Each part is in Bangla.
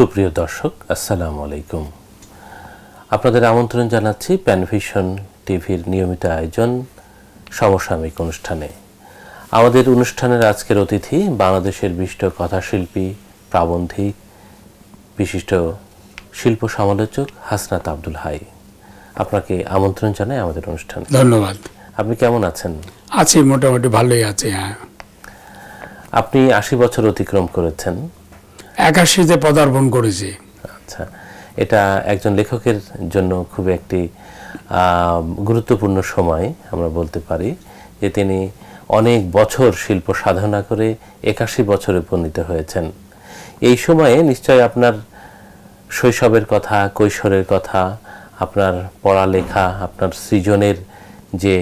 সুপ্রিয় দর্শক আসসালামু আলাইকুম আপনাদের আমন্ত্রণ জানাচ্ছি প্যানভিশন টিভির নিয়মিত আয়োজন সমসাময়িক অনুষ্ঠানে আমাদের অনুষ্ঠানের আজকের অতিথি বাংলাদেশের বিশিষ্ট কথাশিল্পী প্রাবন্ধিক বিশিষ্ট শিল্প সমালোচক হাসনাত আব্দুল হাই আপনাকে আমন্ত্রণ জানাই আমাদের অনুষ্ঠানে ধন্যবাদ আপনি কেমন আছেন আছি মোটামুটি ভালোই আছি হ্যাঁ আপনি আশি বছর অতিক্রম করেছেন একাশিতে পদার্পণ করেছি আচ্ছা এটা একজন লেখকের জন্য খুব একটি গুরুত্বপূর্ণ সময় আমরা বলতে পারি যে তিনি অনেক বছর শিল্প সাধনা করে একাশি বছরে উপনীত হয়েছেন এই সময়ে নিশ্চয় আপনার শৈশবের কথা কৈশোরের কথা আপনার পড়ালেখা আপনার সৃজনের যে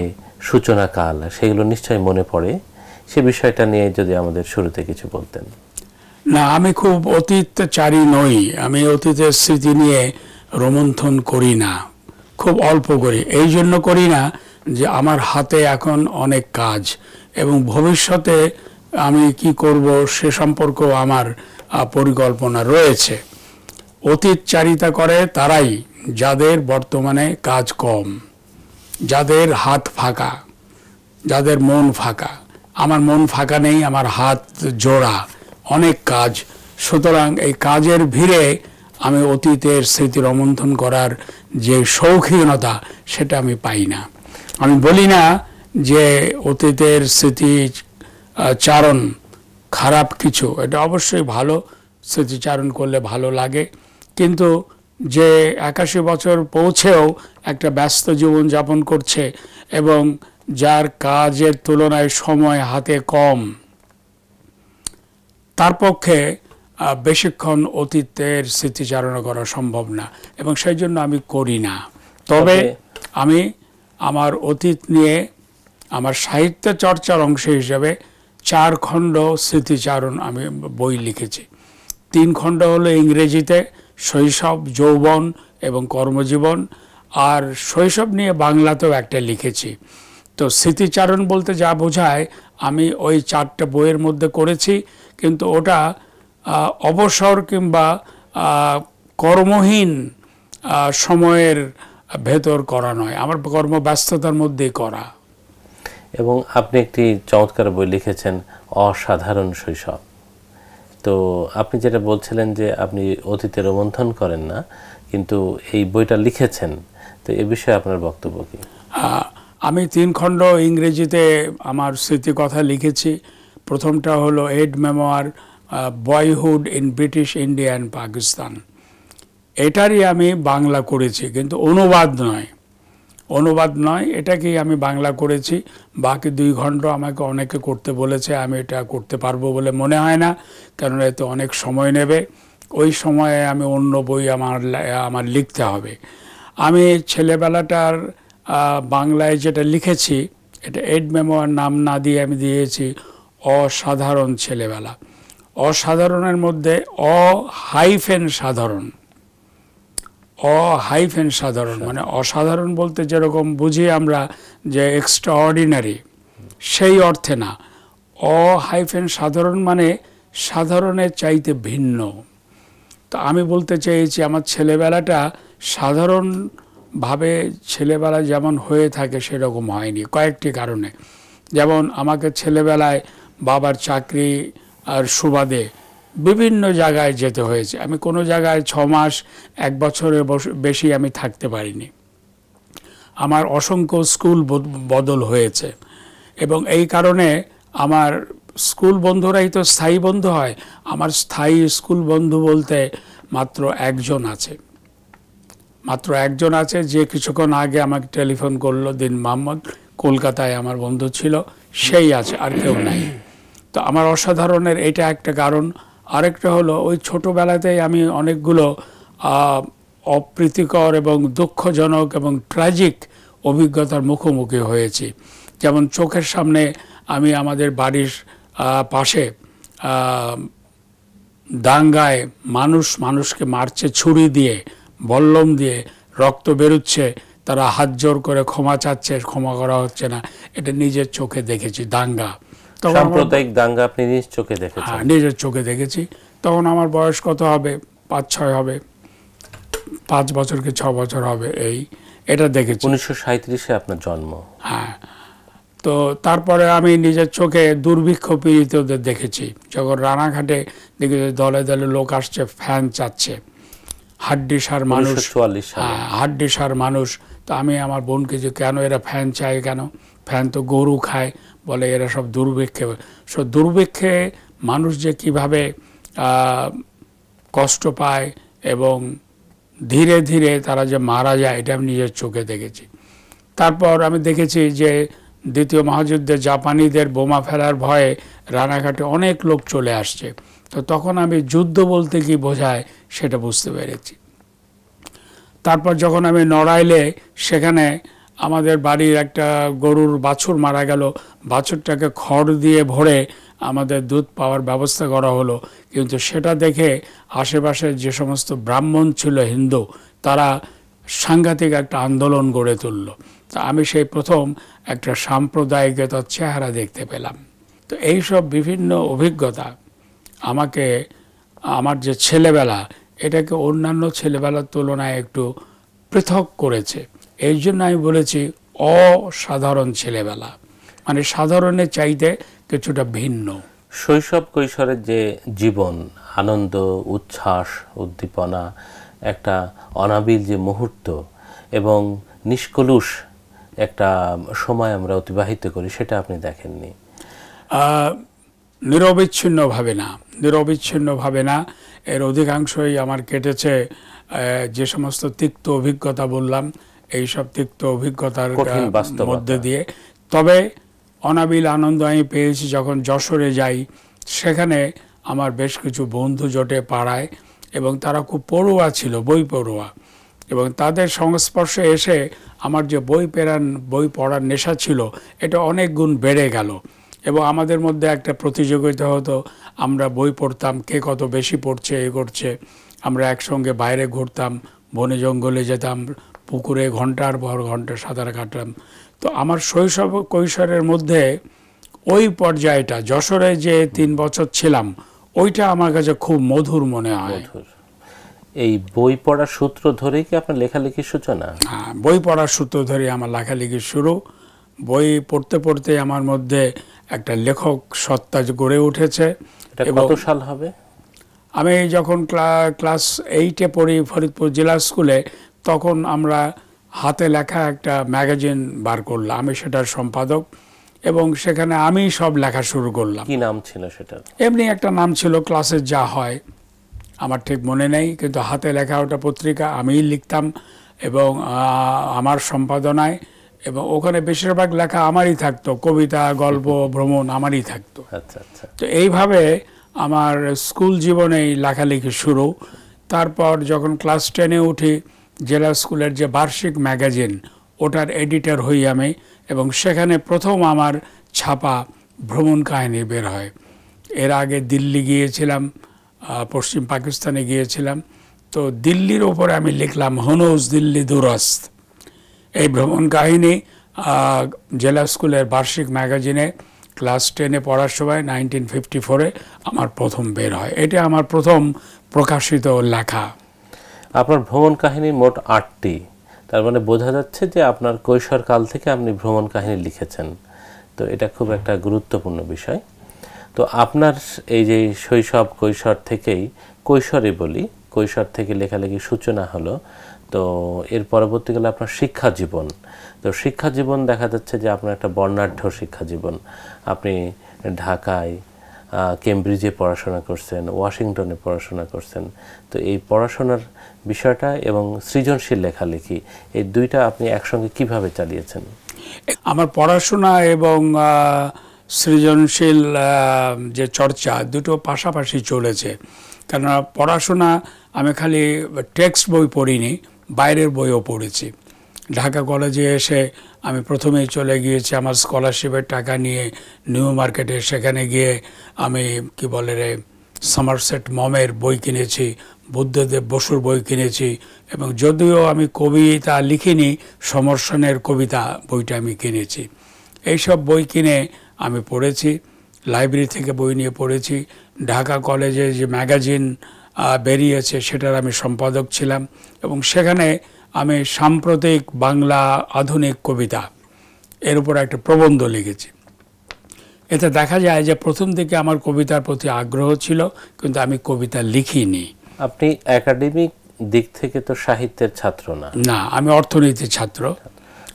সূচনাকাল সেগুলো নিশ্চয় মনে পড়ে সে বিষয়টা নিয়ে যদি আমাদের শুরুতে কিছু বলতেন না আমি খুব অতীতচারী নই আমি অতীতের স্মৃতি নিয়ে রোমন্থন করি না খুব অল্প করি এই জন্য করি না যে আমার হাতে এখন অনেক কাজ এবং ভবিষ্যতে আমি কি করব সে সম্পর্ক আমার পরিকল্পনা রয়েছে অতীতচারিতা করে তারাই যাদের বর্তমানে কাজ কম যাদের হাত ফাঁকা যাদের মন ফাঁকা আমার মন ফাঁকা নেই আমার হাত জোড়া অনেক কাজ সুতরাং এই কাজের ভিড়ে আমি অতীতের স্মৃতি রমন্থন করার যে শৌখিনতা সেটা আমি পাই না আমি বলি না যে অতীতের স্মৃতি চারণ খারাপ কিছু এটা অবশ্যই ভালো স্মৃতিচারণ করলে ভালো লাগে কিন্তু যে একাশি বছর পৌঁছেও একটা ব্যস্ত জীবন যাপন করছে এবং যার কাজের তুলনায় সময় হাতে কম তার পক্ষে বেশিক্ষণ অতীতের স্মৃতিচারণা করা সম্ভব না এবং সেই জন্য আমি করি না তবে আমি আমার অতীত নিয়ে আমার সাহিত্য চর্চার অংশ হিসেবে চার খণ্ড স্মৃতিচারণ আমি বই লিখেছি তিন খণ্ড হলো ইংরেজিতে শৈশব যৌবন এবং কর্মজীবন আর শৈশব নিয়ে বাংলাতেও একটা লিখেছি তো স্মৃতিচারণ বলতে যা বোঝায় আমি ওই চারটে বইয়ের মধ্যে করেছি কিন্তু ওটা অবসর কিংবা কর্মহীন সময়ের ভেতর করা নয় আমার কর্মব্যস্ততার মধ্যেই করা এবং আপনি একটি চমৎকার বই লিখেছেন অসাধারণ শৈশব তো আপনি যেটা বলছিলেন যে আপনি অতীতে রোমন্থন করেন না কিন্তু এই বইটা লিখেছেন তো এ বিষয়ে আপনার বক্তব্য কি আমি তিন খণ্ড ইংরেজিতে আমার স্মৃতিকথা লিখেছি প্রথমটা হলো এড memoir boyhood in British India and Pakistan এটারই আমি বাংলা করেছি কিন্তু অনুবাদ নয় অনুবাদ নয় এটাকেই আমি বাংলা করেছি বাকি দুই ঘন্টা আমাকে অনেকে করতে বলেছে আমি এটা করতে পারবো বলে মনে হয় না কেননা এতে অনেক সময় নেবে ওই সময়ে আমি অন্য বই আমার আমার লিখতে হবে আমি ছেলেবেলাটার বাংলায় যেটা লিখেছি এটা এড মেমোয়ার নাম না দিয়ে আমি দিয়েছি অসাধারণ ছেলেবেলা অসাধারণের মধ্যে অ হাইফেন সাধারণ অ হাইফেন সাধারণ মানে অসাধারণ বলতে যেরকম বুঝি আমরা যে এক্সট্রা অর্ডিনারি সেই অর্থে না অ হাইফেন সাধারণ মানে সাধারণের চাইতে ভিন্ন তো আমি বলতে চেয়েছি আমার ছেলেবেলাটা সাধারণ ভাবে ছেলেবেলায় যেমন হয়ে থাকে সেরকম হয়নি কয়েকটি কারণে যেমন আমাকে ছেলেবেলায় বাবার চাকরি আর সুবাদে বিভিন্ন জায়গায় যেতে হয়েছে আমি কোনো জায়গায় ছ মাস এক বছরের বেশি আমি থাকতে পারিনি আমার অসংখ্য স্কুল বদল হয়েছে এবং এই কারণে আমার স্কুল বন্ধুরাই তো স্থায়ী বন্ধু হয় আমার স্থায়ী স্কুল বন্ধু বলতে মাত্র একজন আছে মাত্র একজন আছে যে কিছুক্ষণ আগে আমাকে টেলিফোন করলো দিন মোহাম্মদ কলকাতায় আমার বন্ধু ছিল সেই আছে আর কেউ নাই তো আমার অসাধারণের এটা একটা কারণ আরেকটা হলো ওই ছোটোবেলাতেই আমি অনেকগুলো অপ্রীতিকর এবং দুঃখজনক এবং ট্র্যাজিক অভিজ্ঞতার মুখোমুখি হয়েছি যেমন চোখের সামনে আমি আমাদের বাড়ির পাশে দাঙ্গায় মানুষ মানুষকে মারছে ছুরি দিয়ে বল্লম দিয়ে রক্ত বেরুচ্ছে তারা হাত জোর করে ক্ষমা চাচ্ছে ক্ষমা করা হচ্ছে না এটা নিজের চোখে দেখেছি দাঙ্গা সাম্প্রদায়িক দাঙ্গা আপনি নিজ চোখে দেখেছেন হ্যাঁ নিজের চোখে দেখেছি তখন আমার বয়স কত হবে পাঁচ ছয় হবে পাঁচ বছর কি ছ বছর হবে এই এটা দেখেছি উনিশশো সাঁত্রিশে আপনার জন্ম হ্যাঁ তো তারপরে আমি নিজের চোখে দুর্ভিক্ষ পীড়িতদের দেখেছি যখন রানাঘাটে দেখেছি দলে দলে লোক আসছে ফ্যান চাচ্ছে হাড্ডিসার মানুষ হাড্ডিসার মানুষ তো আমি আমার বোনকে যে কেন এরা ফ্যান চায় কেন ফ্যান তো গরু খায় বলে এরা সব দুর্ভিক্ষে সব দুর্ভিক্ষে মানুষ যে কিভাবে কষ্ট পায় এবং ধীরে ধীরে তারা যে মারা যায় এটা আমি নিজের চোখে দেখেছি তারপর আমি দেখেছি যে দ্বিতীয় মহাযুদ্ধে জাপানিদের বোমা ফেলার ভয়ে রানাঘাটে অনেক লোক চলে আসছে তো তখন আমি যুদ্ধ বলতে কি বোঝায় সেটা বুঝতে পেরেছি তারপর যখন আমি নড়াইলে সেখানে আমাদের বাড়ির একটা গরুর বাছুর মারা গেল বাছুরটাকে খড় দিয়ে ভরে আমাদের দুধ পাওয়ার ব্যবস্থা করা হলো কিন্তু সেটা দেখে আশেপাশের যে সমস্ত ব্রাহ্মণ ছিল হিন্দু তারা সাংঘাতিক একটা আন্দোলন গড়ে তুলল তা আমি সেই প্রথম একটা সাম্প্রদায়িকতার চেহারা দেখতে পেলাম তো এইসব বিভিন্ন অভিজ্ঞতা আমাকে আমার যে ছেলেবেলা এটাকে অন্যান্য ছেলেবেলার তুলনায় একটু পৃথক করেছে এই জন্য আমি বলেছি অসাধারণ ছেলেবেলা মানে সাধারণের চাইতে কিছুটা ভিন্ন শৈশব কৈশোরের যে জীবন আনন্দ উচ্ছ্বাস উদ্দীপনা একটা অনাবিল যে মুহূর্ত এবং নিষ্কলুষ একটা সময় আমরা অতিবাহিত করি সেটা আপনি দেখেননি নিরবিচ্ছিন্নভাবে না নিরবিচ্ছিন্নভাবে না এর অধিকাংশই আমার কেটেছে যে সমস্ত তিক্ত অভিজ্ঞতা বললাম এই সব তিক্ত অভিজ্ঞতার মধ্যে দিয়ে তবে অনাবিল আনন্দ আমি পেয়েছি যখন যশোরে যাই সেখানে আমার বেশ কিছু বন্ধু জোটে পাড়ায় এবং তারা খুব পড়ুয়া ছিল বই পড়ুয়া এবং তাদের সংস্পর্শে এসে আমার যে বই পেরান বই পড়ার নেশা ছিল এটা অনেক গুণ বেড়ে গেল এবং আমাদের মধ্যে একটা প্রতিযোগিতা হতো আমরা বই পড়তাম কে কত বেশি পড়ছে এ করছে আমরা একসঙ্গে বাইরে ঘুরতাম বনে জঙ্গলে যেতাম পুকুরে ঘন্টার পর ঘন্টা সাঁতার কাটতাম তো আমার শৈশব কৈশোরের মধ্যে ওই পর্যায়টা যশোরে যে তিন বছর ছিলাম ওইটা আমার কাছে খুব মধুর মনে হয় এই বই পড়ার সূত্র ধরেই কি আপনার লেখালেখির সূচনা হ্যাঁ বই পড়ার সূত্র ধরেই আমার লেখালেখির শুরু বই পড়তে পড়তে আমার মধ্যে একটা লেখক সত্তা গড়ে উঠেছে কত সাল হবে আমি যখন ক্লাস এইটে পড়ি ফরিদপুর জেলা স্কুলে তখন আমরা হাতে লেখা একটা ম্যাগাজিন বার করলাম আমি সেটার সম্পাদক এবং সেখানে আমি সব লেখা শুরু করলাম কি নাম ছিল সেটা এমনি একটা নাম ছিল ক্লাসের যা হয় আমার ঠিক মনে নেই কিন্তু হাতে লেখা ওটা পত্রিকা আমিই লিখতাম এবং আমার সম্পাদনায় এবং ওখানে বেশিরভাগ লেখা আমারই থাকতো কবিতা গল্প ভ্রমণ আমারই থাকতো আচ্ছা আচ্ছা তো এইভাবে আমার স্কুল জীবনেই লেখালেখি শুরু তারপর যখন ক্লাস টেনে উঠি জেলা স্কুলের যে বার্ষিক ম্যাগাজিন ওটার এডিটর হই আমি এবং সেখানে প্রথম আমার ছাপা ভ্রমণ কাহিনী বের হয় এর আগে দিল্লি গিয়েছিলাম পশ্চিম পাকিস্তানে গিয়েছিলাম তো দিল্লির ওপরে আমি লিখলাম হনৌজ দিল্লি দুরস্ত এই ভ্রমণ কাহিনী জেলা স্কুলের বার্ষিক ম্যাগাজিনে ক্লাস টেনে পড়ার সময় নাইনটিন ফিফটি ফোরে আমার প্রথম বের হয় এটা আমার প্রথম প্রকাশিত লেখা আপনার ভ্রমণ কাহিনী মোট আটটি তার মানে বোঝা যাচ্ছে যে আপনার কৈশোর কাল থেকে আপনি ভ্রমণ কাহিনী লিখেছেন তো এটা খুব একটা গুরুত্বপূর্ণ বিষয় তো আপনার এই যে শৈশব কৈশোর থেকেই কৈশোরে বলি কৈশোর থেকে লেখালেখি সূচনা হলো তো এর পরবর্তীকালে আপনার শিক্ষা জীবন তো শিক্ষা জীবন দেখা যাচ্ছে যে আপনার একটা বর্ণাঢ্য শিক্ষা জীবন আপনি ঢাকায় কেমব্রিজে পড়াশোনা করছেন ওয়াশিংটনে পড়াশোনা করছেন তো এই পড়াশোনার বিষয়টা এবং সৃজনশীল লেখালেখি এই দুইটা আপনি একসঙ্গে কিভাবে চালিয়েছেন আমার পড়াশোনা এবং সৃজনশীল যে চর্চা দুটো পাশাপাশি চলেছে কেননা পড়াশোনা আমি খালি টেক্সট বই পড়িনি বাইরের বইও পড়েছি ঢাকা কলেজে এসে আমি প্রথমেই চলে গিয়েছি আমার স্কলারশিপের টাকা নিয়ে নিউ মার্কেটে সেখানে গিয়ে আমি কি বলে রে সামারসেট মমের বই কিনেছি বুদ্ধদেব বসুর বই কিনেছি এবং যদিও আমি কবিতা লিখিনি সমর্ষণের কবিতা বইটা আমি কিনেছি এইসব বই কিনে আমি পড়েছি লাইব্রেরি থেকে বই নিয়ে পড়েছি ঢাকা কলেজে যে ম্যাগাজিন বেরিয়েছে সেটার আমি সম্পাদক ছিলাম এবং সেখানে আমি সাম্প্রতিক বাংলা আধুনিক কবিতা এর উপর একটা প্রবন্ধ লিখেছি এতে দেখা যায় যে প্রথম থেকে আমার কবিতার প্রতি আগ্রহ ছিল কিন্তু আমি কবিতা লিখিনি আপনি একাডেমিক দিক থেকে তো সাহিত্যের ছাত্র না না আমি অর্থনীতির ছাত্র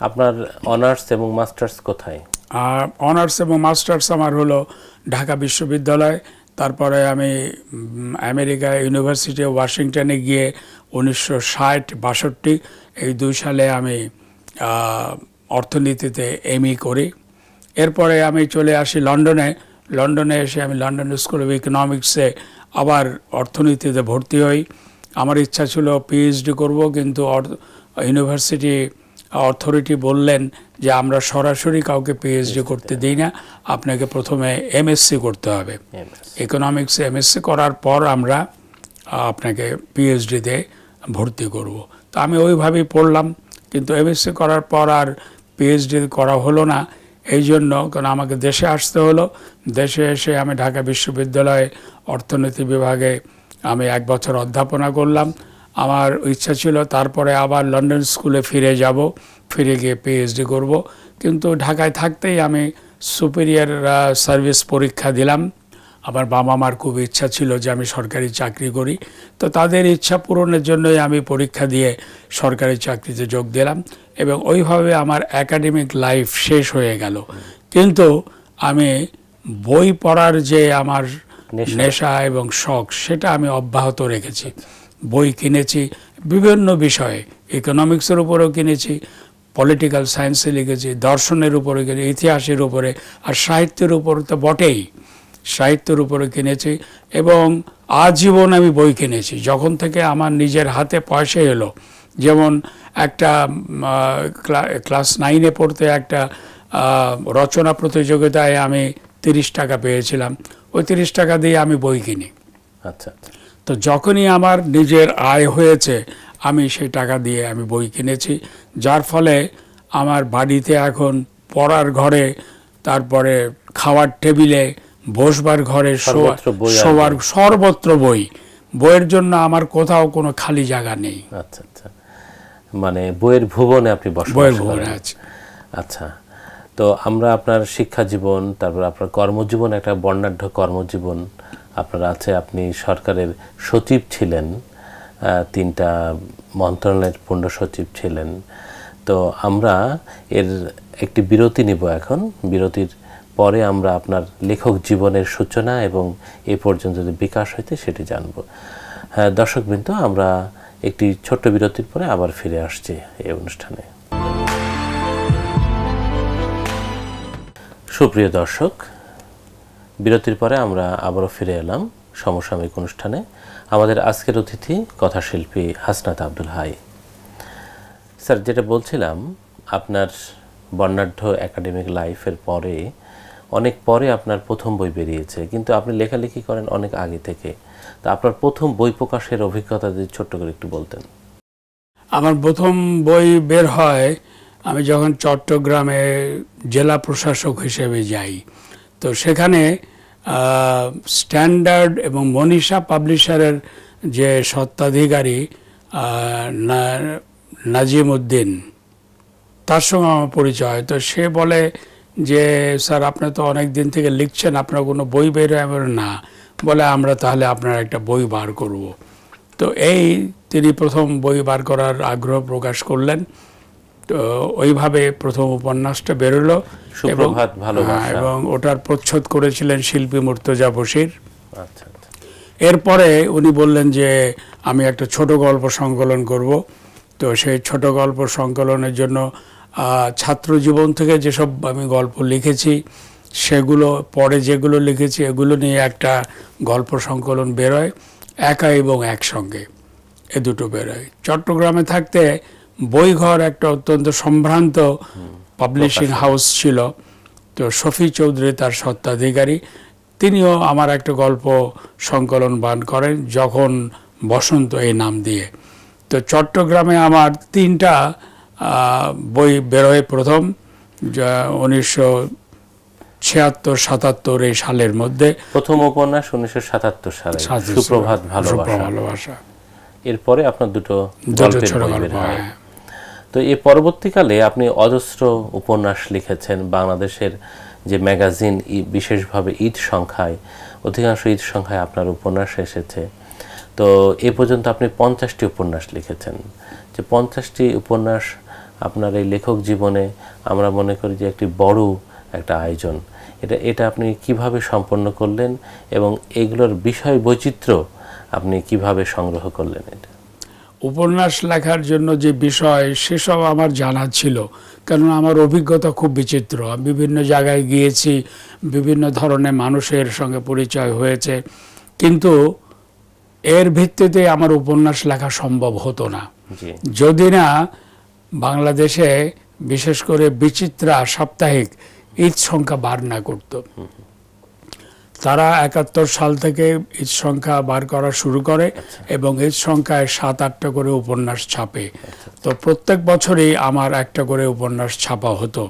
আপনার অনার্স এবং মাস্টার্স কোথায় অনার্স এবং মাস্টার্স আমার হলো ঢাকা বিশ্ববিদ্যালয় তারপরে আমি আমেরিকা ইউনিভার্সিটি ওয়াশিংটনে গিয়ে উনিশশো ষাট বাষট্টি এই দুই সালে আমি অর্থনীতিতে এমই করি এরপরে আমি চলে আসি লন্ডনে লন্ডনে এসে আমি লন্ডন স্কুল অফ ইকোনমিক্সে আবার অর্থনীতিতে ভর্তি হই আমার ইচ্ছা ছিল পিএইচডি করব কিন্তু ইউনিভার্সিটি অথরিটি বললেন যে আমরা সরাসরি কাউকে পিএইচডি করতে দিই না আপনাকে প্রথমে এমএসসি করতে হবে ইকোনমিক্স এমএসসি করার পর আমরা আপনাকে পিএইচডিতে ভর্তি করব। তো আমি ওইভাবেই পড়লাম কিন্তু এমএসসি করার পর আর পিএইচডি করা হলো না এই জন্য কারণ আমাকে দেশে আসতে হলো দেশে এসে আমি ঢাকা বিশ্ববিদ্যালয়ে অর্থনীতি বিভাগে আমি এক বছর অধ্যাপনা করলাম আমার ইচ্ছা ছিল তারপরে আবার লন্ডন স্কুলে ফিরে যাব ফিরে গিয়ে পিএইচডি করব কিন্তু ঢাকায় থাকতেই আমি সুপিরিয়ার সার্ভিস পরীক্ষা দিলাম আমার বাবা মার খুব ইচ্ছা ছিল যে আমি সরকারি চাকরি করি তো তাদের ইচ্ছা পূরণের জন্যই আমি পরীক্ষা দিয়ে সরকারি চাকরিতে যোগ দিলাম এবং ওইভাবে আমার একাডেমিক লাইফ শেষ হয়ে গেল কিন্তু আমি বই পড়ার যে আমার নেশা এবং শখ সেটা আমি অব্যাহত রেখেছি বই কিনেছি বিভিন্ন বিষয়ে ইকোনমিক্সের উপরেও কিনেছি পলিটিক্যাল সায়েন্সে লিখেছি দর্শনের উপরে কিনেছি ইতিহাসের উপরে আর সাহিত্যের উপর তো বটেই সাহিত্যের উপরে কিনেছি এবং আজীবন আমি বই কিনেছি যখন থেকে আমার নিজের হাতে পয়সা এলো যেমন একটা ক্লাস নাইনে পড়তে একটা রচনা প্রতিযোগিতায় আমি তিরিশ টাকা পেয়েছিলাম ওই তিরিশ টাকা দিয়ে আমি বই কিনি আচ্ছা, আচ্ছা। তো যখনই আমার নিজের আয় হয়েছে আমি সেই টাকা দিয়ে আমি বই কিনেছি যার ফলে আমার বাড়িতে এখন পড়ার ঘরে তারপরে খাওয়ার টেবিলে বসবার ঘরে সবার সর্বত্র বই বইয়ের জন্য আমার কোথাও কোনো খালি জায়গা নেই আচ্ছা আচ্ছা মানে বইয়ের ভুবনে আপনি বইয়ের ভুবনে আছে আচ্ছা তো আমরা আপনার শিক্ষা জীবন তারপর আপনার কর্মজীবন একটা বর্ণাঢ্য কর্মজীবন আপনার আছে আপনি সরকারের সচিব ছিলেন তিনটা মন্ত্রণালয়ের পূর্ণ সচিব ছিলেন তো আমরা এর একটি বিরতি নিব এখন বিরতির পরে আমরা আপনার লেখক জীবনের সূচনা এবং এ পর্যন্ত যে বিকাশ হয়েছে সেটি জানব হ্যাঁ, দর্শকবৃন্দ আমরা একটি ছোট্ট বিরতির পরে আবার ফিরে আসছি এই অনুষ্ঠানে সুপ্রিয় দর্শক বিরতির পরে আমরা আবারও ফিরে এলাম সমসাময়িক অনুষ্ঠানে আমাদের আজকের অতিথি কথাশিল্পী হাসনাত আব্দুল হাই স্যার যেটা বলছিলাম আপনার বর্ণাঢ্য একাডেমিক লাইফের পরে অনেক পরে আপনার প্রথম বই বেরিয়েছে কিন্তু আপনি লেখালেখি করেন অনেক আগে থেকে তা আপনার প্রথম বই প্রকাশের অভিজ্ঞতা যদি ছোট্ট করে একটু বলতেন আমার প্রথম বই বের হয় আমি যখন চট্টগ্রামে জেলা প্রশাসক হিসেবে যাই তো সেখানে স্ট্যান্ডার্ড এবং মনীষা পাবলিশারের যে সত্ত্বাধিকারী নাজিম উদ্দিন তার সঙ্গে আমার পরিচয় তো সে বলে যে স্যার আপনি তো অনেক দিন থেকে লিখছেন আপনার কোনো বই বের হয় না বলে আমরা তাহলে আপনার একটা বই বার করব তো এই তিনি প্রথম বই বার করার আগ্রহ প্রকাশ করলেন তো ওইভাবে প্রথম উপন্যাসটা বেরোলো হ্যাঁ, এবং ওটার প্রচ্ছদ করেছিলেন শিল্পী মুর্তজা বসির আচ্ছা, আচ্ছা। এরপরে উনি বললেন যে আমি একটা ছোট গল্প সংকলন করব তো সেই ছোট গল্প সংকলনের জন্য ছাত্র জীবন থেকে যেসব আমি গল্প লিখেছি সেগুলো পরে যেগুলো লিখেছি এগুলো নিয়ে একটা গল্প সংকলন বেরোয় একা এবং একসঙ্গে এ দুটো বেরোয় চট্টগ্রামে থাকতে বইঘর একটা অত্যন্ত সম্ভ্রান্ত পাবলিশিং হাউস ছিল তো শফি চৌধুরী তার সত্ত্বাধিকারী তিনিও আমার একটা গল্প সংকলন বান করেন যখন বসন্ত এই নাম দিয়ে তো চট্টগ্রামে আমার তিনটা বই বেরোয় প্রথম উনিশশো ছিয়াত্তর সাতাত্তর এই সালের মধ্যে প্রথম উপন্যাস উনিশশো সাতাত্তর সালে সুপ্রভাত ভালোবাসা এরপরে আপনার দুটো দুটো ছোট গল্প তো এ পরবর্তীকালে আপনি অজস্র উপন্যাস লিখেছেন বাংলাদেশের যে ম্যাগাজিন বিশেষভাবে ঈদ সংখ্যায় অধিকাংশ ঈদ সংখ্যায় আপনার উপন্যাস এসেছে তো এ পর্যন্ত আপনি পঞ্চাশটি উপন্যাস লিখেছেন যে পঞ্চাশটি উপন্যাস আপনার এই লেখক জীবনে আমরা মনে করি যে একটি বড় একটা আয়োজন এটা এটা আপনি কিভাবে সম্পন্ন করলেন এবং এগুলোর বিষয় বৈচিত্র্য আপনি কিভাবে সংগ্রহ করলেন এটা উপন্যাস লেখার জন্য যে বিষয় সেসব আমার জানা ছিল কারণ আমার অভিজ্ঞতা খুব বিচিত্র বিভিন্ন জায়গায় গিয়েছি বিভিন্ন ধরনের মানুষের সঙ্গে পরিচয় হয়েছে কিন্তু এর ভিত্তিতে আমার উপন্যাস লেখা সম্ভব হতো না যদি না বাংলাদেশে বিশেষ করে বিচিত্রা সাপ্তাহিক ঈদ সংখ্যা বার না করতো তারা একাত্তর সাল থেকে ঈদ সংখ্যা বার করা শুরু করে এবং ঈদ সংখ্যায় সাত আটটা করে উপন্যাস ছাপে তো প্রত্যেক বছরই আমার একটা করে উপন্যাস ছাপা হতো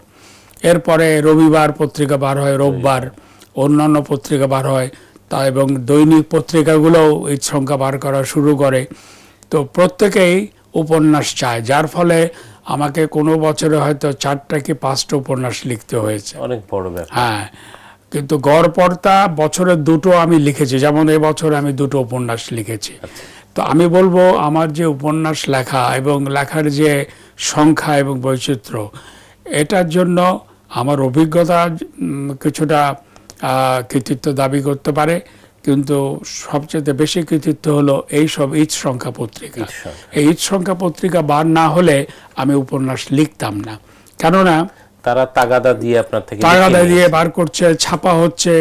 এরপরে রবিবার পত্রিকা বার হয় রোববার অন্যান্য পত্রিকা বার হয় তা এবং দৈনিক পত্রিকাগুলোও ঈদ সংখ্যা বার করা শুরু করে তো প্রত্যেকেই উপন্যাস চায় যার ফলে আমাকে কোনো বছরে হয়তো চারটা কি পাঁচটা উপন্যাস লিখতে হয়েছে অনেক বড় হ্যাঁ কিন্তু গড়পর্তা বছরের দুটো আমি লিখেছি যেমন এবছর আমি দুটো উপন্যাস লিখেছি আচ্ছা। তো আমি বলবো আমার যে উপন্যাস লেখা এবং লেখার যে সংখ্যা এবং বৈচিত্র্য এটার জন্য আমার অভিজ্ঞতা কিছুটা কৃতিত্ব দাবি করতে পারে কিন্তু সবচেয়ে বেশি কৃতিত্ব হলো এই সব ঈদ সংখ্যা পত্রিকা এই ঈদ সংখ্যা পত্রিকা বার না হলে আমি উপন্যাস লিখতাম না কেননা তারা তাগাদা দিয়ে আপনার থেকে তাগাদা দিয়ে বার করছে ছাপা হচ্ছে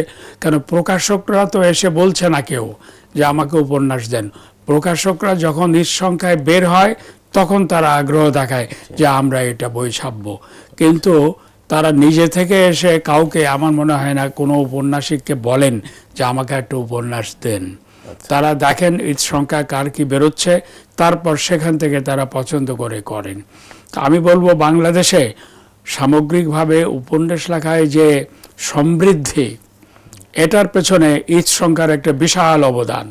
কেন প্রকাশকরা তো এসে বলছে না কেউ যে আমাকে উপন্যাস দেন প্রকাশকরা যখন নিঃসংখ্যায় বের হয় তখন তারা আগ্রহ দেখায় যে আমরা এটা বই ছাপব কিন্তু তারা নিজে থেকে এসে কাউকে আমার মনে হয় না কোনো উপন্যাসিককে বলেন যে আমাকে একটা উপন্যাস দেন আচ্ছা। তারা দেখেন ঈদ সংখ্যা কার কি বেরোচ্ছে তারপর সেখান থেকে তারা পছন্দ করে করেন আমি বলবো বাংলাদেশে সামগ্রিকভাবে উপন্যাস লেখায় যে সমৃদ্ধি এটার পেছনে ঈদ সংখ্যার একটা বিশাল অবদান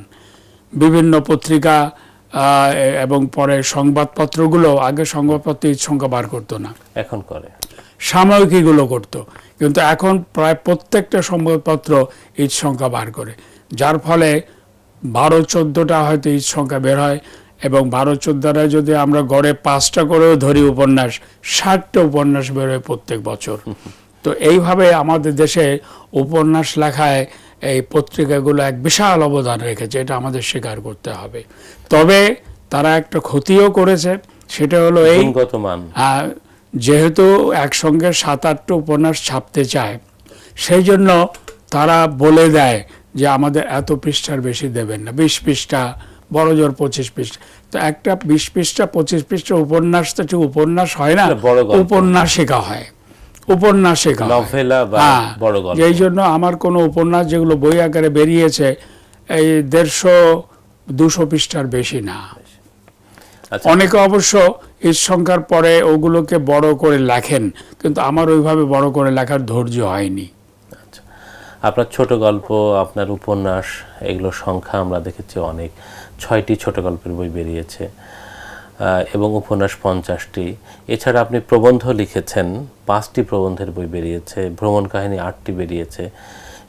বিভিন্ন পত্রিকা এবং পরে সংবাদপত্রগুলো আগে সংবাদপত্র ঈদ সংখ্যা বার করতো না এখন করে সাময়িকীগুলো করত কিন্তু এখন প্রায় প্রত্যেকটা সংবাদপত্র ঈদ সংখ্যা বার করে যার ফলে বারো চোদ্দোটা হয়তো ঈদ সংখ্যা বের হয় এবং ভারত যোদ্ধারা যদি আমরা গড়ে পাঁচটা করেও ধরি উপন্যাস ষাটটা উপন্যাস বেরোয় প্রত্যেক বছর তো এইভাবে আমাদের দেশে উপন্যাস লেখায় এই পত্রিকাগুলো এক বিশাল অবদান রেখেছে এটা আমাদের স্বীকার করতে হবে তবে তারা একটা ক্ষতিও করেছে সেটা হলো এই যেহেতু একসঙ্গে সাত আটটা উপন্যাস ছাপতে চায় সেই জন্য তারা বলে দেয় যে আমাদের এত পৃষ্ঠার বেশি দেবেন না বিশ পৃষ্ঠা বড় জোর পঁচিশ পৃষ্ঠা তো একটা বিশ পৃষ্ঠা পঁচিশ পৃষ্ঠা উপন্যাস তো ঠিক উপন্যাস হয় না উপন্যাসিকা হয় উপন্যাসিকা হ্যাঁ এই জন্য আমার কোনো উপন্যাস যেগুলো বই আকারে বেরিয়েছে এই দেড়শো দুশো পৃষ্ঠার বেশি না আচ্ছা। অনেকে অবশ্য এর সংখ্যার পরে ওগুলোকে বড় করে লেখেন কিন্তু আমার ওইভাবে বড় করে লেখার ধৈর্য হয়নি আচ্ছা। আপনার ছোট গল্প আপনার উপন্যাস এগুলোর সংখ্যা আমরা দেখেছি অনেক ছয়টি ছোট গল্পের বই বেরিয়েছে এবং উপন্যাস পঞ্চাশটি এছাড়া আপনি প্রবন্ধ লিখেছেন পাঁচটি প্রবন্ধের বই বেরিয়েছে ভ্রমণ কাহিনী আটটি বেরিয়েছে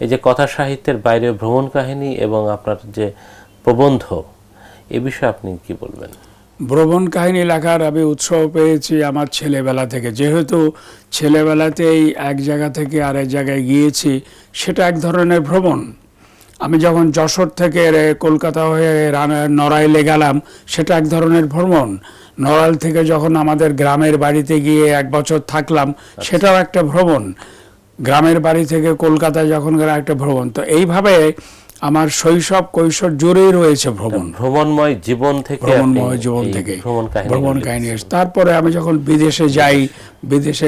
এই যে কথা সাহিত্যের বাইরে ভ্রমণ কাহিনী এবং আপনার যে প্রবন্ধ এ বিষয়ে আপনি কি বলবেন ভ্রমণ কাহিনী লেখার আমি উৎসাহ পেয়েছি আমার ছেলেবেলা থেকে যেহেতু ছেলেবেলাতেই এক জায়গা থেকে আরেক জায়গায় গিয়েছি সেটা এক ধরনের ভ্রমণ আমি যখন যশোর থেকে কলকাতা হয়ে নড়াইলে গেলাম সেটা এক ধরনের ভ্রমণ নড়াইল থেকে যখন আমাদের গ্রামের বাড়িতে গিয়ে এক বছর থাকলাম আচ্ছা। সেটাও একটা ভ্রমণ গ্রামের বাড়ি থেকে কলকাতা যখন গেলাম একটা ভ্রমণ তো এইভাবে আমার শৈশব কৈশোর জুড়েই রয়েছে ভ্রমণ ভ্রমণময় জীবন থেকে ভ্রমণময় জীবন থেকে ভ্রমণ কাহিনী তারপরে আমি যখন বিদেশে যাই বিদেশে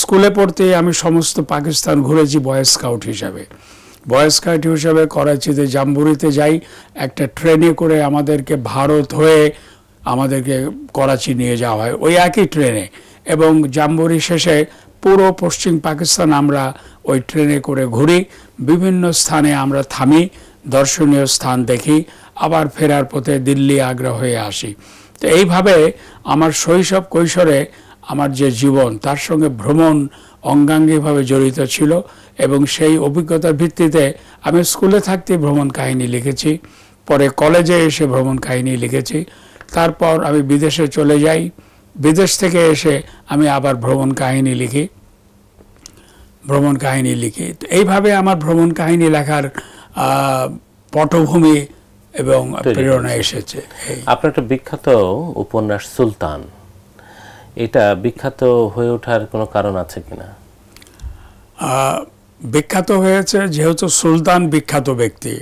স্কুলে পড়তে আমি সমস্ত পাকিস্তান ঘুরেছি বয় স্কাউট হিসাবে বয়েস কাট হিসাবে করাচিতে জাম্বুরিতে যাই একটা ট্রেনে করে আমাদেরকে ভারত হয়ে আমাদেরকে করাচি নিয়ে যাওয়া হয় ওই একই ট্রেনে এবং জাম্বুরি শেষে পুরো পশ্চিম পাকিস্তান আমরা ওই ট্রেনে করে ঘুরি বিভিন্ন স্থানে আমরা থামি দর্শনীয় স্থান দেখি আবার ফেরার পথে দিল্লি আগ্রা হয়ে আসি তো এইভাবে আমার শৈশব কৈশোরে আমার যে জীবন তার সঙ্গে ভ্রমণ অঙ্গাঙ্গিভাবে জড়িত ছিল এবং সেই অভিজ্ঞতার ভিত্তিতে আমি স্কুলে থাকতে ভ্রমণ কাহিনী লিখেছি পরে কলেজে এসে ভ্রমণ কাহিনী লিখেছি তারপর আমি বিদেশে চলে যাই বিদেশ থেকে এসে আমি আবার ভ্রমণ কাহিনী লিখি ভ্রমণ কাহিনী লিখি তো এইভাবে আমার ভ্রমণ কাহিনী লেখার পটভূমি এবং প্রেরণা এসেছে আপনার একটা বিখ্যাত উপন্যাস সুলতান এটা বিখ্যাত হয়ে ওঠার কোনো কারণ আছে কিনা বিখ্যাত হয়েছে যেহেতু সুলতান বিখ্যাত ব্যক্তি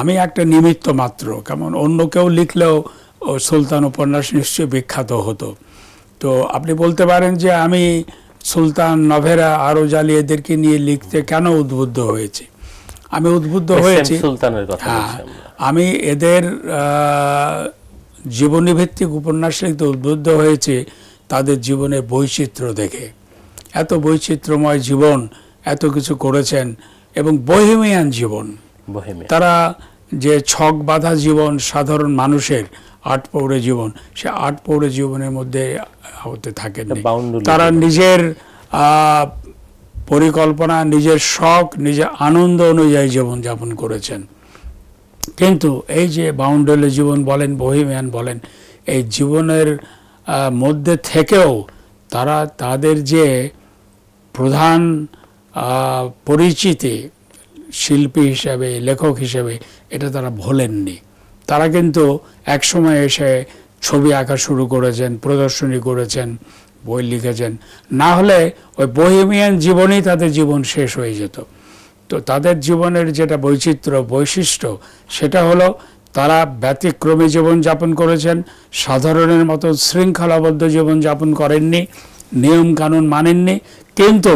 আমি একটা নিমিত্ত মাত্র কেমন অন্য কেউ লিখলেও সুলতান উপন্যাস নিশ্চয়ই বিখ্যাত হতো তো আপনি বলতে পারেন যে আমি সুলতান নভেরা আরও জালি এদেরকে নিয়ে লিখতে কেন উদ্বুদ্ধ হয়েছি আমি উদ্বুদ্ধ হয়েছি হ্যাঁ আমি এদের জীবনীভিত্তিক উপন্যাস লিখতে উদ্বুদ্ধ হয়েছি তাদের জীবনের বৈচিত্র্য দেখে এত বৈচিত্র্যময় জীবন এত কিছু করেছেন এবং বহিমিয়ান জীবন তারা যে ছক বাধা জীবন সাধারণ মানুষের আট পৌরে জীবন সে আট পৌরে জীবনের মধ্যে হতে থাকেন তারা নিজের পরিকল্পনা নিজের শখ নিজের আনন্দ অনুযায়ী জীবন যাপন করেছেন কিন্তু এই যে বাউন্ডারি জীবন বলেন বহিমিয়ান বলেন এই জীবনের মধ্যে থেকেও তারা তাদের যে প্রধান পরিচিতি শিল্পী হিসাবে লেখক হিসাবে এটা তারা ভোলেননি তারা কিন্তু একসময় এসে ছবি আঁকা শুরু করেছেন প্রদর্শনী করেছেন বই লিখেছেন না হলে ওই বহিমিয়ান জীবনেই তাদের জীবন শেষ হয়ে যেত তো তাদের জীবনের যেটা বৈচিত্র্য বৈশিষ্ট্য সেটা হলো তারা ব্যতিক্রমী জীবনযাপন করেছেন সাধারণের মতো শৃঙ্খলাবদ্ধ জীবনযাপন করেননি নিয়মকানুন মানেননি কিন্তু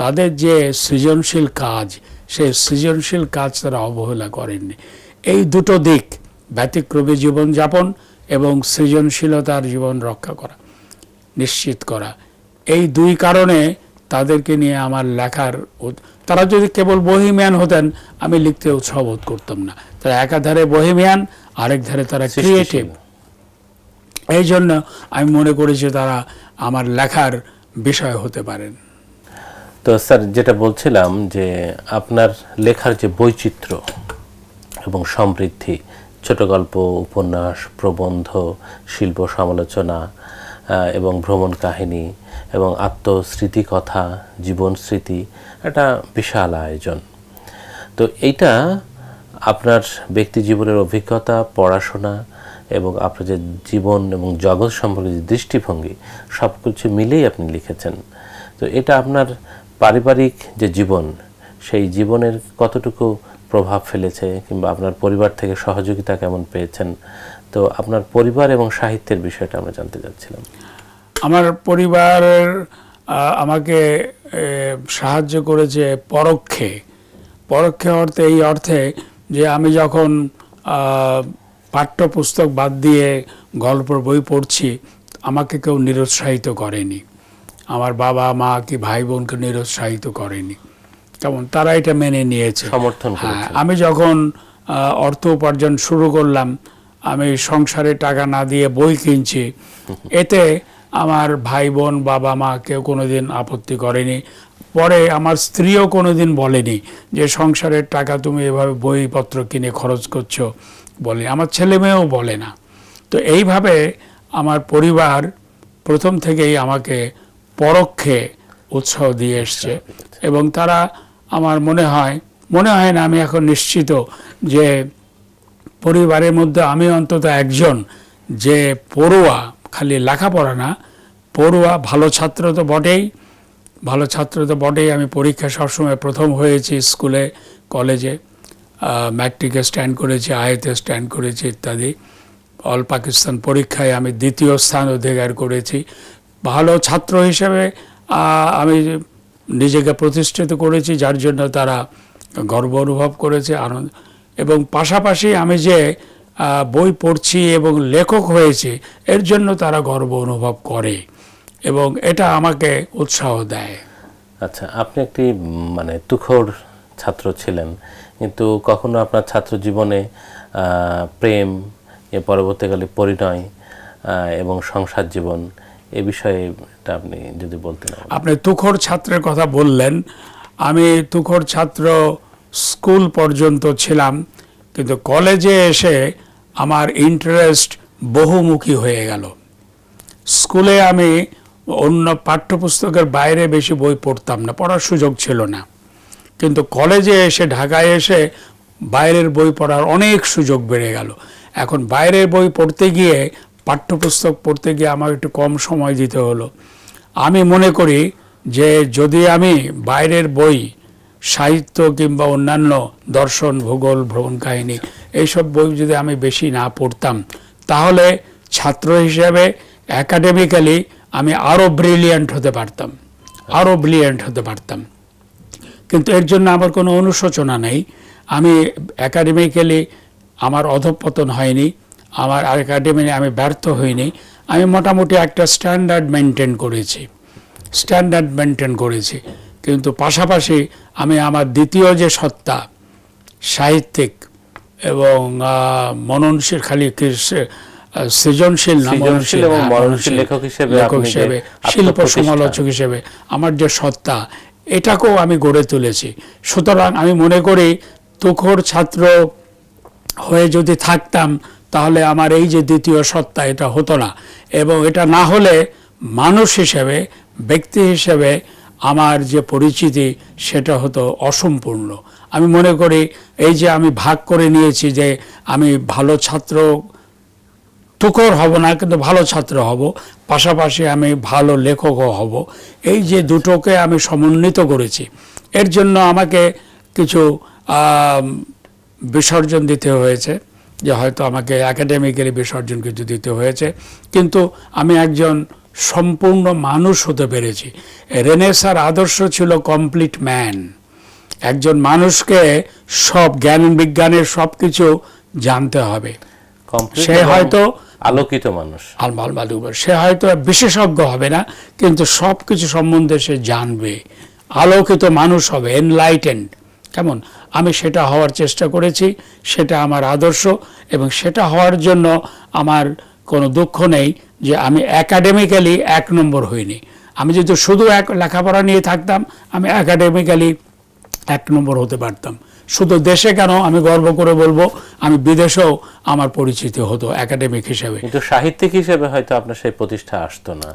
তাদের যে সৃজনশীল কাজ সেই সৃজনশীল কাজ তারা অবহেলা করেননি এই দুটো দিক ব্যতিক্রমী জীবনযাপন এবং সৃজনশীলতার জীবন রক্ষা করা নিশ্চিত করা এই দুই কারণে তাদেরকে নিয়ে আমার লেখার তারা যদি কেবল বহিমিয়ান হতেন আমি লিখতে উৎসাহ বোধ করতাম না তারা একাধারে বহিমিয়ান আরেক ধারে তারা ক্রিয়েটিভ এই জন্য আমি মনে করি যে তারা আমার লেখার বিষয় হতে পারেন তো স্যার যেটা বলছিলাম যে আপনার লেখার যে বৈচিত্র্য এবং সমৃদ্ধি ছোট গল্প উপন্যাস প্রবন্ধ শিল্প সমালোচনা এবং ভ্রমণ কাহিনী এবং আত্মস্মৃতি কথা জীবন স্মৃতি একটা বিশাল আয়োজন তো এইটা আপনার ব্যক্তি জীবনের অভিজ্ঞতা পড়াশোনা এবং আপনার যে জীবন এবং জগৎ সম্পর্কে যে দৃষ্টিভঙ্গি সব কিছু মিলেই আপনি লিখেছেন তো এটা আপনার পারিবারিক যে জীবন সেই জীবনের কতটুকু প্রভাব ফেলেছে কিংবা আপনার পরিবার থেকে সহযোগিতা কেমন পেয়েছেন তো আপনার পরিবার এবং সাহিত্যের বিষয়টা আমরা জানতে চাচ্ছিলাম আমার পরিবার আমাকে সাহায্য করেছে পরোক্ষে পরোক্ষে অর্থে এই অর্থে যে আমি যখন পাঠ্যপুস্তক বাদ দিয়ে গল্পর বই পড়ছি আমাকে কেউ নিরুৎসাহিত করেনি আমার বাবা মা কি ভাই বোনকে নিরুৎসাহিত করেনি কেমন তারা এটা মেনে নিয়েছে সমর্থন হ্যাঁ আমি যখন অর্থ উপার্জন শুরু করলাম আমি সংসারে টাকা না দিয়ে বই কিনছি এতে আমার ভাই বোন বাবা মা কেউ কোনো দিন আপত্তি করেনি পরে আমার স্ত্রীও কোনো দিন বলেনি যে সংসারের টাকা তুমি এভাবে বইপত্র কিনে খরচ করছো বলে আমার ছেলে মেয়েও বলে না তো এইভাবে আমার পরিবার প্রথম থেকেই আমাকে পরোক্ষে উৎসাহ দিয়ে এসছে এবং তারা আমার মনে হয় মনে হয় না আমি এখন নিশ্চিত যে পরিবারের মধ্যে আমি অন্তত একজন যে পড়ুয়া খালি লেখাপড়া না পড়ুয়া ভালো ছাত্র তো বটেই ভালো ছাত্র তো বটেই আমি পরীক্ষা সবসময় প্রথম হয়েছি স্কুলে কলেজে ম্যাট্রিকে স্ট্যান্ড করেছি আয়েতে স্ট্যান্ড করেছি ইত্যাদি অল পাকিস্তান পরীক্ষায় আমি দ্বিতীয় স্থান অধিকার করেছি ভালো ছাত্র হিসেবে আমি নিজেকে প্রতিষ্ঠিত করেছি যার জন্য তারা গর্ব অনুভব করেছে আনন্দ এবং পাশাপাশি আমি যে বই পড়ছি এবং লেখক হয়েছি এর জন্য তারা গর্ব অনুভব করে এবং এটা আমাকে উৎসাহ দেয় আচ্ছা আপনি একটি মানে তুখর ছাত্র ছিলেন কিন্তু কখনো আপনার ছাত্র জীবনে প্রেম এ পরবর্তীকালে পরিণয় এবং সংসার জীবন এ বিষয়ে আপনি যদি বলতেন আপনি তুখর ছাত্রের কথা বললেন আমি তুখর ছাত্র স্কুল পর্যন্ত ছিলাম কিন্তু কলেজে এসে আমার ইন্টারেস্ট বহুমুখী হয়ে গেল স্কুলে আমি অন্য পাঠ্যপুস্তকের বাইরে বেশি বই পড়তাম না পড়ার সুযোগ ছিল না কিন্তু কলেজে এসে ঢাকায় এসে বাইরের বই পড়ার অনেক সুযোগ বেড়ে গেল এখন বাইরের বই পড়তে গিয়ে পাঠ্যপুস্তক পড়তে গিয়ে আমাকে একটু কম সময় দিতে হলো আমি মনে করি যে যদি আমি বাইরের বই সাহিত্য কিংবা অন্যান্য দর্শন ভূগোল ভ্রমণ কাহিনী এইসব বই যদি আমি বেশি না পড়তাম তাহলে ছাত্র হিসেবে অ্যাকাডেমিক্যালি আমি আরও ব্রিলিয়ান্ট হতে পারতাম আরও ব্রিলিয়ান্ট হতে পারতাম কিন্তু এর জন্য আমার কোনো অনুশোচনা নেই আমি অ্যাকাডেমিক্যালি আমার অধঃপতন হয়নি আমার একাডেমি আমি ব্যর্থ হইনি আমি মোটামুটি একটা স্ট্যান্ডার্ড মেনটেন করেছি স্ট্যান্ডার্ড মেনটেন করেছি কিন্তু পাশাপাশি আমি আমার দ্বিতীয় যে সত্তা সাহিত্যিক এবং মননশীল খালি সৃজনশীল হ্যাঁ, লেখক হিসেবে শিল্প সমালোচক হিসেবে আমার যে সত্তা এটাকেও আমি গড়ে তুলেছি সুতরাং আমি মনে করি তুখোর ছাত্র হয়ে যদি থাকতাম তাহলে আমার এই যে দ্বিতীয় সত্তা এটা হতো না এবং এটা না হলে মানুষ হিসেবে ব্যক্তি হিসেবে আমার যে পরিচিতি সেটা হতো অসম্পূর্ণ আমি মনে করি এই যে আমি ভাগ করে নিয়েছি যে আমি ভালো ছাত্র টুকর হব না কিন্তু ভালো ছাত্র হব পাশাপাশি আমি ভালো লেখকও হব এই যে দুটোকে আমি সমন্বিত করেছি এর জন্য আমাকে কিছু বিসর্জন দিতে হয়েছে যে হয়তো আমাকে একাডেমিক্যালি বিসর্জন কিছু দিতে হয়েছে কিন্তু আমি একজন সম্পূর্ণ মানুষ হতে পেরেছি রেনেসার আদর্শ ছিল কমপ্লিট ম্যান একজন মানুষকে সব জ্ঞান বিজ্ঞানের সব কিছু জানতে হবে সে হয়তো আলোকিত মানুষ আলমাল মালুবর সে হয়তো বিশেষজ্ঞ হবে না কিন্তু সব কিছু সম্বন্ধে সে জানবে আলোকিত মানুষ হবে এনলাইটেন্ড কেমন আমি সেটা হওয়ার চেষ্টা করেছি সেটা আমার আদর্শ এবং সেটা হওয়ার জন্য আমার কোনো দুঃখ নেই যে আমি অ্যাকাডেমিক্যালি এক নম্বর হইনি আমি যদি শুধু এক লেখাপড়া নিয়ে থাকতাম আমি অ্যাকাডেমিক্যালি এক নম্বর হতে পারতাম শুধু দেশে কেন আমি গর্ব করে বলবো আমি বিদেশেও আমার পরিচিত হতো একাডেমিক হিসেবে কিন্তু সাহিত্যিক হিসেবে হয়তো আপনার সেই প্রতিষ্ঠা আসতো না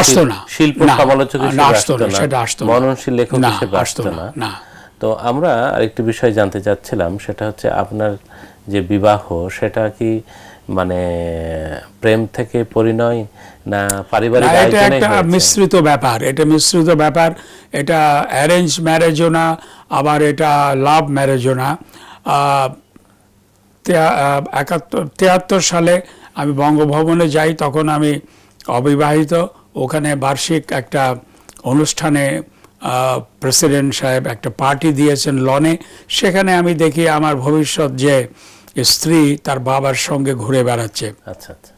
আসতো না শিল্প সমালোচক হিসেবে আসতো না সেটা আসতো মননশীল লেখক হিসেবে আসতো না তো আমরা আরেকটি বিষয় জানতে চাচ্ছিলাম সেটা হচ্ছে আপনার যে বিবাহ সেটা কি মানে প্রেম থেকে পরিণয় না পারিবারিক এটা একটা মিশ্রিত ব্যাপার এটা মিশ্রিত ব্যাপার এটা অ্যারেঞ্জ ম্যারেজও না আবার এটা লাভ ম্যারেজও না একাত্তর তিয়াত্তর সালে আমি বঙ্গভবনে যাই তখন আমি অবিবাহিত ওখানে বার্ষিক একটা অনুষ্ঠানে প্রেসিডেন্ট সাহেব একটা পার্টি দিয়েছেন লনে সেখানে আমি দেখি আমার ভবিষ্যৎ যে স্ত্রী তার বাবার সঙ্গে ঘুরে বেড়াচ্ছে আচ্ছা, আচ্ছা।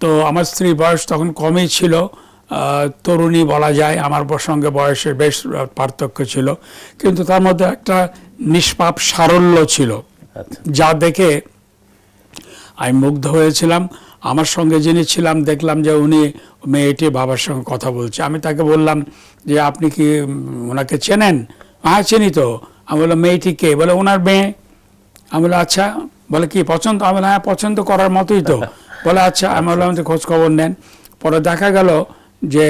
তো আমার স্ত্রী বয়স তখন কমই ছিল তরুণী বলা যায় আমার সঙ্গে বয়সের বেশ পার্থক্য ছিল কিন্তু তার মধ্যে একটা নিষ্পাপ সারল্য ছিল আচ্ছা। যা দেখে আমি মুগ্ধ হয়েছিলাম আমার সঙ্গে যিনি ছিলাম দেখলাম যে উনি মেয়েটি বাবার সঙ্গে কথা বলছে আমি তাকে বললাম যে আপনি কি ওনাকে চেনেন হ্যাঁ চিনি তো আমি বললাম মেয়েটি কে বলে ওনার মেয়ে আমি বললাম আচ্ছা বলে কি পছন্দ আমি হ্যাঁ পছন্দ করার মতোই তো বলে আচ্ছা আমি বললাম যে খোঁজ খবর নেন পরে দেখা গেল যে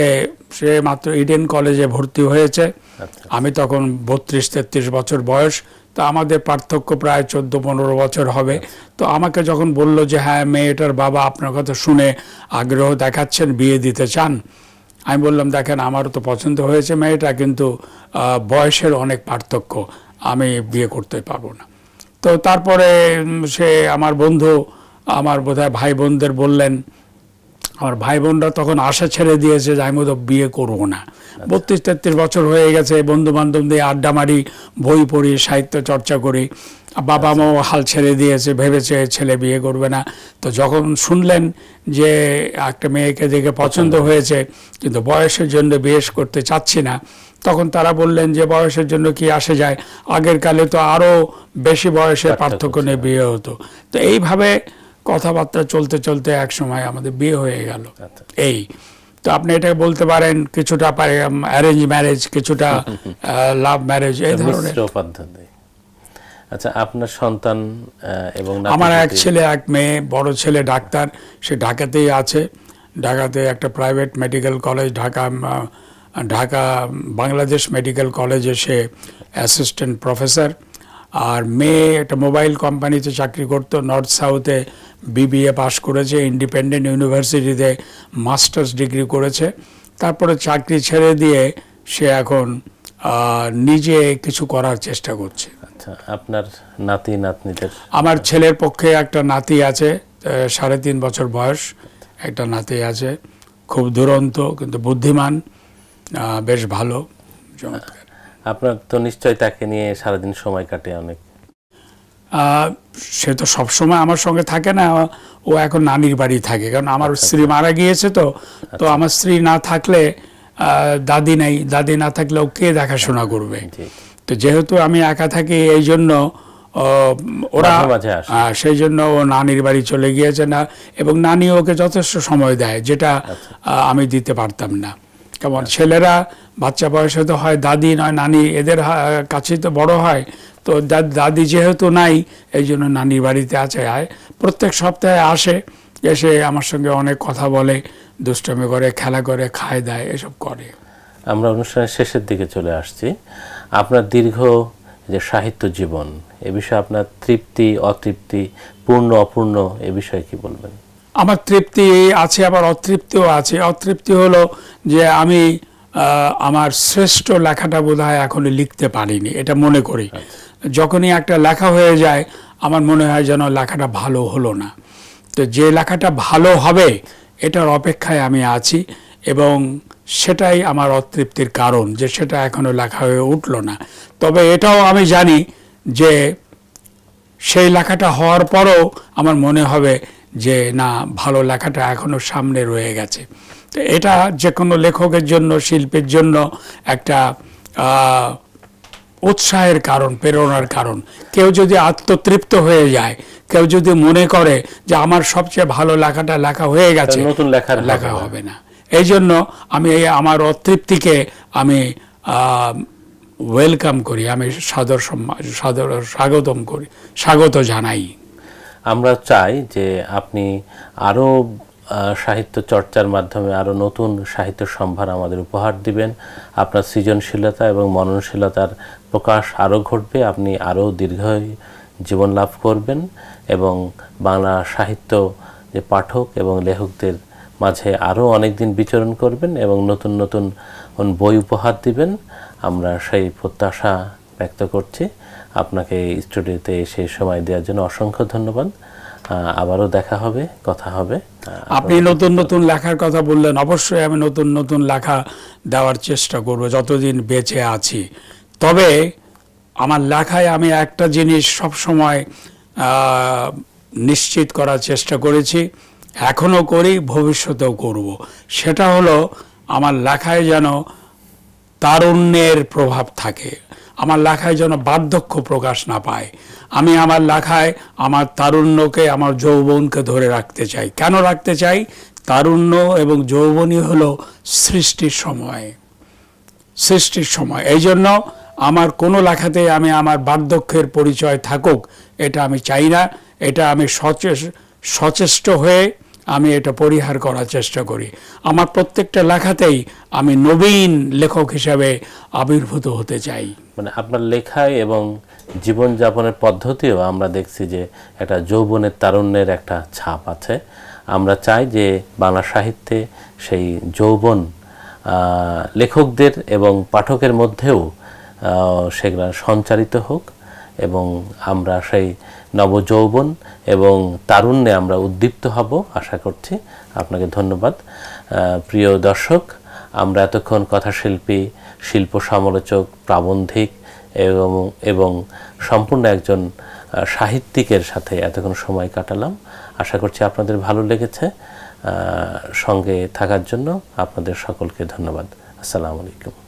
সে মাত্র ইডেন কলেজে ভর্তি হয়েছে আচ্ছা। আমি তখন বত্রিশ তেত্রিশ বছর বয়স তো আমাদের পার্থক্য প্রায় চোদ্দ পনেরো বছর হবে তো আমাকে যখন বলল যে হ্যাঁ মেয়েটার বাবা আপনার কথা শুনে আগ্রহ দেখাচ্ছেন বিয়ে দিতে চান আমি বললাম দেখেন আমারও তো পছন্দ হয়েছে মেয়েটা কিন্তু বয়সের অনেক পার্থক্য আমি বিয়ে করতে পারবো না তো তারপরে সে আমার বন্ধু আমার বোধহয় ভাই বোনদের বললেন আমার ভাই বোনরা তখন আশা ছেড়ে দিয়েছে যে আমি তো বিয়ে করবো না বত্রিশ তেত্রিশ বছর হয়ে গেছে বন্ধু বান্ধব দিয়ে আড্ডা মারি বই পড়ি সাহিত্য চর্চা করি বাবা মাও হাল ছেড়ে দিয়েছে ভেবেছে ছেলে বিয়ে করবে না তো যখন শুনলেন যে একটা মেয়েকে দেখে পছন্দ হয়েছে কিন্তু বয়সের জন্য বিয়ে করতে চাচ্ছি না তখন তারা বললেন যে বয়সের জন্য কি আসে যায় আগের কালে তো আরও বেশি বয়সের পার্থক্য নিয়ে বিয়ে হতো তো এইভাবে কথাবার্তা চলতে চলতে এক সময় আমাদের বিয়ে হয়ে গেল আচ্ছা। এই তো আপনি এটা বলতে পারেন কিছুটা অ্যারেঞ্জ ম্যারেজ কিছুটা লাভ ম্যারেজ এই ধরনের আচ্ছা আপনার সন্তান এবং আমার এক ছেলে এক মেয়ে বড় ছেলে ডাক্তার সে ঢাকাতেই আছে ঢাকাতে একটা private medical college Dhaka Dhaka Bangladesh medical কলেজে সে অ্যাসিস্ট্যান্ট প্রফেসর আর মেয়ে একটা মোবাইল কোম্পানিতে চাকরি করতো নর্থ সাউথে বিবিএ পাশ করেছে ইন্ডিপেন্ডেন্ট ইউনিভার্সিটিতে মাস্টার্স ডিগ্রি করেছে তারপরে চাকরি ছেড়ে দিয়ে সে এখন নিজে কিছু করার চেষ্টা করছে আচ্ছা, আপনার নাতি নাতনিদের আমার ছেলের পক্ষে একটা নাতি আছে সাড়ে তিন বছর বয়স একটা নাতি আছে খুব দুরন্ত কিন্তু বুদ্ধিমান বেশ ভালো আচ্ছা, আপনার তো নিশ্চয় তাকে নিয়ে সারাদিন সময় কাটে অনেক সে তো সবসময় আমার সঙ্গে থাকে না ও এখন নানির বাড়ি থাকে কারণ আমার আচ্ছা, স্ত্রী আচ্ছা। মারা গিয়েছে তো তো আচ্ছা। আমার স্ত্রী না থাকলে দাদি নাই দাদি না থাকলে ও কে দেখাশোনা করবে তো যেহেতু আমি একা থাকি এই জন্য ওরা সেই জন্য ও নানির বাড়ি চলে গিয়েছে না এবং নানি ওকে যথেষ্ট সময় দেয় যেটা আমি দিতে পারতাম না কেমন ছেলেরা বাচ্চা বয়সে তো হয় দাদি নয় নানি এদের কাছে তো বড় হয় তো দাদি যেহেতু নাই এই জন্য নানির বাড়িতে আছে আয় প্রত্যেক সপ্তাহে আসে এসে আমার সঙ্গে অনেক কথা বলে দুষ্টমি করে খেলা করে খায় দেয় এসব করে আমরা অনুষ্ঠানের শেষের দিকে চলে আসছি আপনার দীর্ঘ যে সাহিত্য জীবন এ বিষয়ে আপনার তৃপ্তি অতৃপ্তি পূর্ণ অপূর্ণ এ বিষয়ে কি বলবেন আমার তৃপ্তি আছে আবার অতৃপ্তিও আছে অতৃপ্তি হলো যে আমি আমার শ্রেষ্ঠ লেখাটা বোধ হয় এখনও লিখতে পারিনি এটা মনে করি আচ্ছা। যখনই একটা লেখা হয়ে যায় আমার মনে হয় যেন লেখাটা ভালো হলো না তো যে লেখাটা ভালো হবে এটার অপেক্ষায় আমি আছি এবং সেটাই আমার অতৃপ্তির কারণ যে সেটা এখনও লেখা হয়ে উঠল না তবে এটাও আমি জানি যে সেই লেখাটা হওয়ার পরও আমার মনে হবে যে না ভালো লেখাটা এখনও সামনে রয়ে গেছে তো এটা যে কোনো লেখকের জন্য শিল্পের জন্য একটা উৎসাহের কারণ প্রেরণার কারণ কেউ যদি আত্মতৃপ্ত হয়ে যায় কেউ যদি মনে করে যে আমার সবচেয়ে ভালো লেখাটা লেখা হয়ে গেছে নতুন লেখা লেখা হবে না এই জন্য আমি আমার অতৃপ্তিকে আমি ওয়েলকাম করি আমি সাদর সম্মান সাদর স্বাগতম করি স্বাগত জানাই আমরা চাই যে আপনি আরও সাহিত্য চর্চার মাধ্যমে আরও নতুন সাহিত্য সম্ভার আমাদের উপহার দিবেন আপনার সৃজনশীলতা এবং মননশীলতার প্রকাশ আরও ঘটবে আপনি আরও দীর্ঘ জীবন লাভ করবেন এবং বাংলা সাহিত্য যে পাঠক এবং লেখকদের মাঝে আরও অনেক দিন বিচরণ করবেন এবং নতুন নতুন বই উপহার দিবেন আমরা সেই প্রত্যাশা ব্যক্ত করছি আপনাকে স্টুডিওতে এসে সময় দেওয়ার জন্য অসংখ্য ধন্যবাদ আবারও দেখা হবে কথা হবে আপনি নতুন নতুন লেখার কথা বললেন অবশ্যই আমি নতুন নতুন লেখা দেওয়ার চেষ্টা করব যতদিন বেঁচে আছি তবে আমার লেখায় আমি একটা জিনিস সব সময় নিশ্চিত করার চেষ্টা করেছি এখনও করি ভবিষ্যতেও করব সেটা হলো আমার লেখায় যেন তারুণ্যের প্রভাব থাকে আমার লেখায় যেন বার্ধক্য প্রকাশ না পায় আমি আমার লেখায় আমার তারুণ্যকে আমার যৌবনকে ধরে রাখতে চাই কেন রাখতে চাই তারুণ্য এবং যৌবনই হল সৃষ্টির সময় সৃষ্টির সময় এই জন্য আমার কোনো লেখাতে আমি আমার বার্ধক্যের পরিচয় থাকুক এটা আমি চাই না এটা আমি সচেষ্ট হয়ে আমি এটা পরিহার করার চেষ্টা করি আমার প্রত্যেকটা লেখাতেই আমি নবীন লেখক হিসাবে আবির্ভূত হতে চাই মানে আপনার লেখায় এবং জীবনযাপনের পদ্ধতিও আমরা দেখছি যে একটা যৌবনের তারুণ্যের একটা ছাপ আছে আমরা চাই যে বাংলা সাহিত্যে সেই যৌবন লেখকদের এবং পাঠকের মধ্যেও সেগুলো সঞ্চারিত হোক এবং আমরা সেই নবযৌবন এবং তারুণ্যে আমরা উদ্দীপ্ত হব আশা করছি আপনাকে ধন্যবাদ প্রিয় দর্শক আমরা এতক্ষণ কথাশিল্পী শিল্প সমালোচক প্রাবন্ধিক এবং এবং সম্পূর্ণ একজন সাহিত্যিকের সাথে এতক্ষণ সময় কাটালাম আশা করছি আপনাদের ভালো লেগেছে সঙ্গে থাকার জন্য আপনাদের সকলকে ধন্যবাদ আসসালামু আলাইকুম